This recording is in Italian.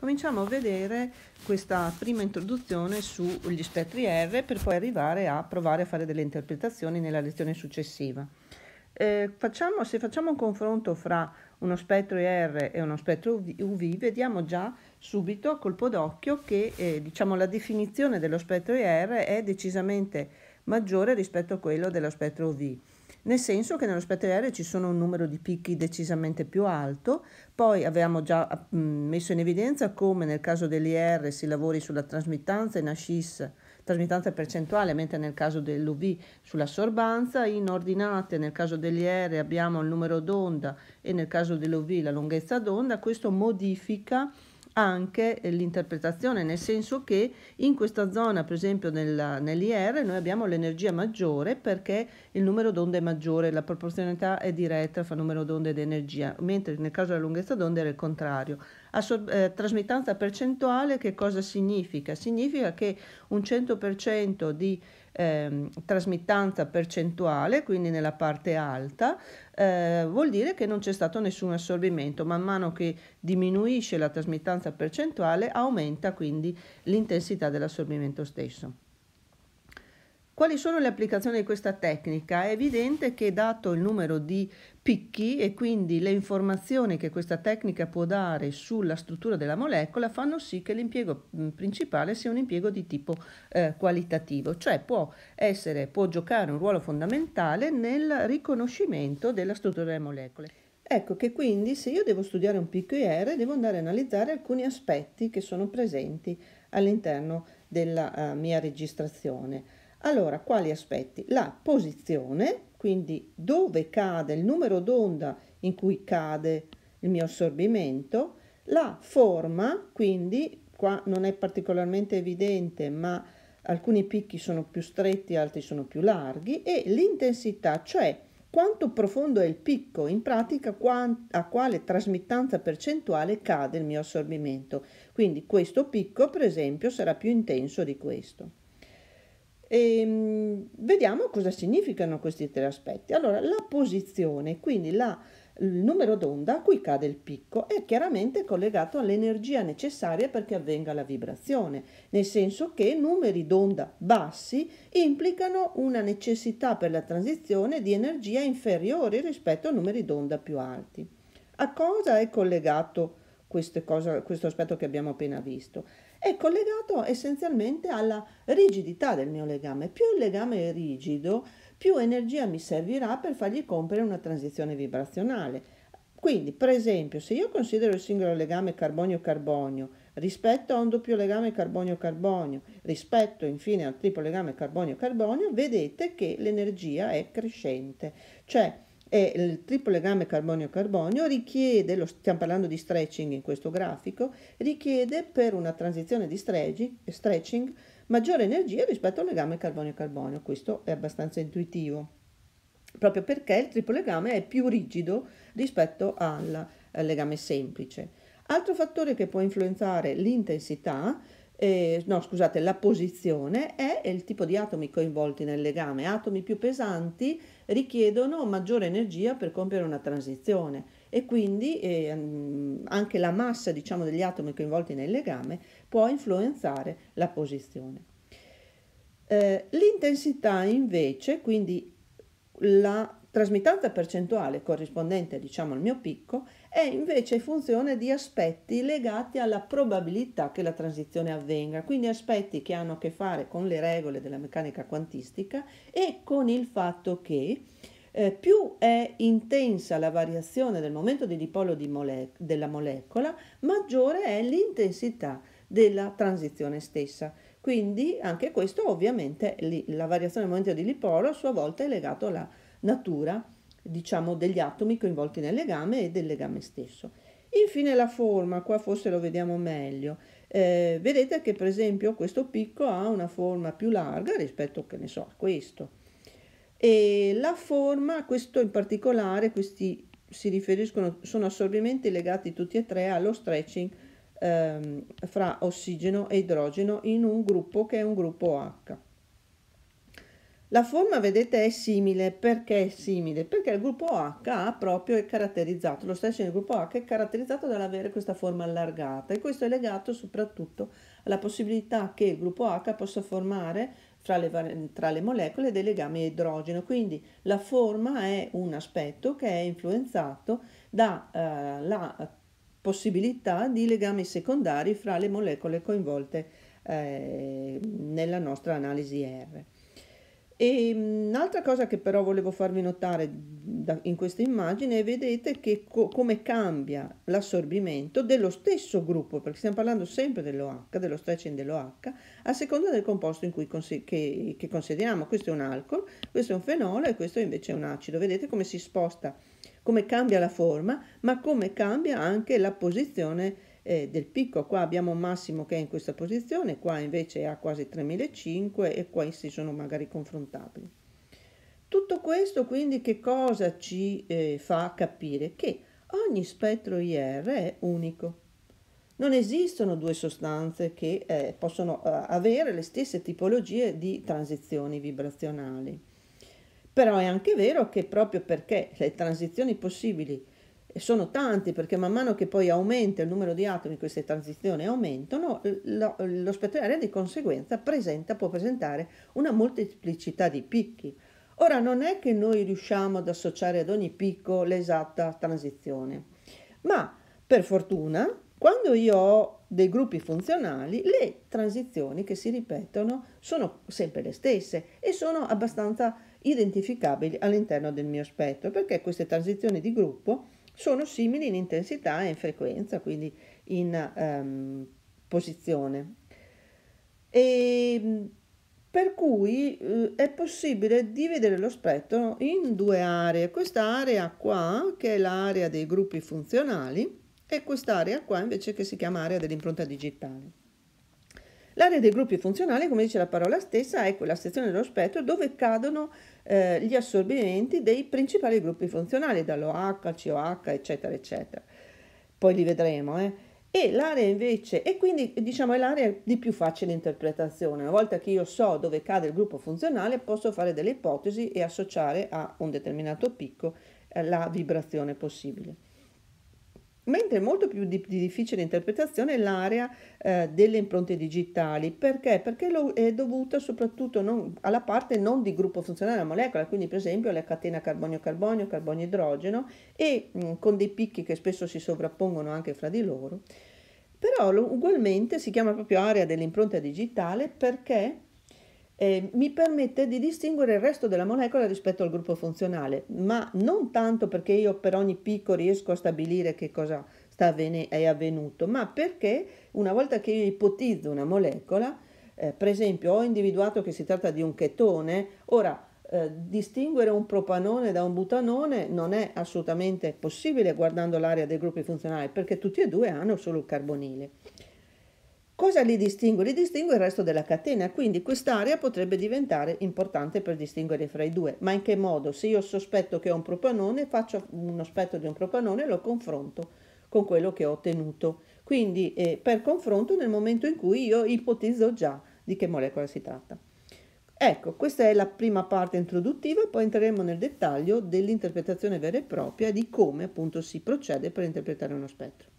cominciamo a vedere questa prima introduzione sugli spettri R per poi arrivare a provare a fare delle interpretazioni nella lezione successiva. Eh, facciamo, se facciamo un confronto fra uno spettro IR e uno spettro UV, vediamo già subito a colpo d'occhio che eh, diciamo, la definizione dello spettro IR è decisamente maggiore rispetto a quello dello spettro UV nel senso che nello spettro aereo ci sono un numero di picchi decisamente più alto, poi avevamo già messo in evidenza come nel caso dell'IR si lavori sulla trasmittanza in ascis, trasmittanza percentuale, mentre nel caso dell'UV sull'assorbanza, in ordinate nel caso dell'IR abbiamo il numero d'onda e nel caso dell'UV la lunghezza d'onda, questo modifica anche l'interpretazione, nel senso che in questa zona, per esempio nella, nell'IR, noi abbiamo l'energia maggiore perché il numero d'onde è maggiore, la proporzionalità è diretta fra numero d'onde ed energia, mentre nel caso della lunghezza d'onde era il contrario. Assorb- eh, trasmittanza percentuale che cosa significa? Significa che un 100% di eh, trasmittanza percentuale, quindi nella parte alta, eh, vuol dire che non c'è stato nessun assorbimento. Man mano che diminuisce la trasmittanza percentuale aumenta quindi l'intensità dell'assorbimento stesso. Quali sono le applicazioni di questa tecnica? È evidente che dato il numero di picchi e quindi le informazioni che questa tecnica può dare sulla struttura della molecola fanno sì che l'impiego mm, principale sia un impiego di tipo eh, qualitativo, cioè può, essere, può giocare un ruolo fondamentale nel riconoscimento della struttura delle molecole. Ecco che quindi se io devo studiare un picco IR devo andare a analizzare alcuni aspetti che sono presenti all'interno della uh, mia registrazione. Allora, quali aspetti? La posizione, quindi dove cade, il numero d'onda in cui cade il mio assorbimento, la forma, quindi qua non è particolarmente evidente, ma alcuni picchi sono più stretti, altri sono più larghi, e l'intensità, cioè quanto profondo è il picco, in pratica a quale trasmittanza percentuale cade il mio assorbimento. Quindi questo picco, per esempio, sarà più intenso di questo. E ehm, vediamo cosa significano questi tre aspetti. Allora, la posizione, quindi la, il numero d'onda a cui cade il picco, è chiaramente collegato all'energia necessaria perché avvenga la vibrazione, nel senso che numeri d'onda bassi implicano una necessità per la transizione di energia inferiore rispetto a numeri d'onda più alti. A cosa è collegato questo, questo aspetto che abbiamo appena visto? è collegato essenzialmente alla rigidità del mio legame. Più il legame è rigido, più energia mi servirà per fargli compiere una transizione vibrazionale. Quindi, per esempio, se io considero il singolo legame carbonio-carbonio rispetto a un doppio legame carbonio-carbonio, rispetto infine al triplo legame carbonio-carbonio, vedete che l'energia è crescente. Cioè, e il triplo legame carbonio-carbonio richiede, lo, stiamo parlando di stretching in questo grafico, richiede per una transizione di stretching maggiore energia rispetto al legame carbonio-carbonio, questo è abbastanza intuitivo, proprio perché il triplo legame è più rigido rispetto al, eh, legame semplice. Altro fattore che può influenzare l'intensità eh, no, scusate, la posizione è il tipo di atomi coinvolti nel legame. Atomi più pesanti richiedono maggiore energia per compiere una transizione e quindi eh, anche la massa diciamo, degli atomi coinvolti nel legame può influenzare la posizione. Eh, l'intensità invece, quindi la trasmittanza percentuale corrispondente diciamo al mio picco è invece funzione di aspetti legati alla probabilità che la transizione avvenga, quindi aspetti che hanno a che fare con le regole della meccanica quantistica e con il fatto che eh, più è intensa la variazione del momento di dipolo di mole della molecola, maggiore è l'intensità della transizione stessa. Quindi anche questo ovviamente la variazione del momento di dipolo a sua volta è legato alla natura diciamo degli atomi coinvolti nel legame e del legame stesso. Infine la forma, qua forse lo vediamo meglio. Eh, vedete che per esempio questo picco ha una forma più larga rispetto che ne so, a questo. E la forma, questo in particolare, questi si riferiscono, sono assorbimenti legati tutti e tre allo stretching ehm, fra ossigeno e idrogeno in un gruppo che è un gruppo H. La forma, vedete, è simile. Perché è simile? Perché il gruppo H ha proprio è caratterizzato, lo stesso nel gruppo H è caratterizzato dall'avere questa forma allargata e questo è legato soprattutto alla possibilità che il gruppo H possa formare fra le, tra le molecole dei legami idrogeno. Quindi la forma è un aspetto che è influenzato dalla eh, possibilità di legami secondari fra le molecole coinvolte eh, nella nostra analisi R. E un'altra cosa che però volevo farvi notare da, in questa immagine, vedete che co come cambia l'assorbimento dello stesso gruppo, perché stiamo parlando sempre dell'OH, dello stretching dell'OH, a seconda del composto in cui consi che, che consideriamo. Questo è un alcol, questo è un fenolo e questo invece è un acido. Vedete come si sposta, come cambia la forma, ma come cambia anche la posizione eh, del picco. Qua abbiamo un massimo che è in questa posizione, qua invece ha quasi 3.500 e questi sono magari confrontabili. Tutto questo quindi che cosa ci eh, fa capire? Che ogni spettro IR è unico. Non esistono due sostanze che eh, possono eh, avere le stesse tipologie di transizioni vibrazionali. Però è anche vero che proprio perché le transizioni possibili e sono tanti perché man mano che poi aumenta il numero di atomi queste transizioni aumentano, lo, lo spettro di conseguenza presenta, può presentare una molteplicità di picchi. Ora non è che noi riusciamo ad associare ad ogni picco l'esatta transizione, ma per fortuna quando io ho dei gruppi funzionali, le transizioni che si ripetono sono sempre le stesse e sono abbastanza identificabili all'interno del mio spettro, perché queste transizioni di gruppo sono simili in intensità e in frequenza, quindi in um, posizione. E, ehm, per cui eh, è possibile dividere lo spettro in due aree, questa area qua che è l'area dei gruppi funzionali e quest'area qua invece che si chiama area dell'impronta digitale. L'area dei gruppi funzionali, come dice la parola stessa, è quella sezione dello spettro dove cadono eh, gli assorbimenti dei principali gruppi funzionali, dall'OH al COH, eccetera, eccetera. Poi li vedremo, eh. E l'area invece, e quindi diciamo è l'area di più facile interpretazione. Una volta che io so dove cade il gruppo funzionale, posso fare delle ipotesi e associare a un determinato picco eh, la vibrazione possibile mentre è molto più di, di difficile interpretazione l'area eh, delle impronte digitali. Perché? Perché lo, è dovuta soprattutto non, alla parte non di gruppo funzionale della molecola, quindi per esempio alla catena carbonio-carbonio, carbonio-idrogeno e mh, mm, con dei picchi che spesso si sovrappongono anche fra di loro. Però ugualmente si chiama proprio area dell'impronta digitale perché eh, mi permette di distinguere il resto della molecola rispetto al gruppo funzionale, ma non tanto perché io per ogni picco riesco a stabilire che cosa sta avven- è avvenuto, ma perché una volta che io ipotizzo una molecola, eh, per esempio ho individuato che si tratta di un chetone, ora eh, distinguere un propanone da un butanone non è assolutamente possibile guardando l'area dei gruppi funzionali perché tutti e due hanno solo il carbonile. Cosa li distingue? Li distingue il resto della catena, quindi quest'area potrebbe diventare importante per distinguere fra i due. Ma in che modo? Se io sospetto che ho un propanone, faccio uno spettro di un propanone e lo confronto con quello che ho ottenuto. Quindi eh, per confronto nel momento in cui io ipotizzo già di che molecola si tratta. Ecco, questa è la prima parte introduttiva, poi entreremo nel dettaglio dell'interpretazione vera e propria e di come appunto si procede per interpretare uno spettro.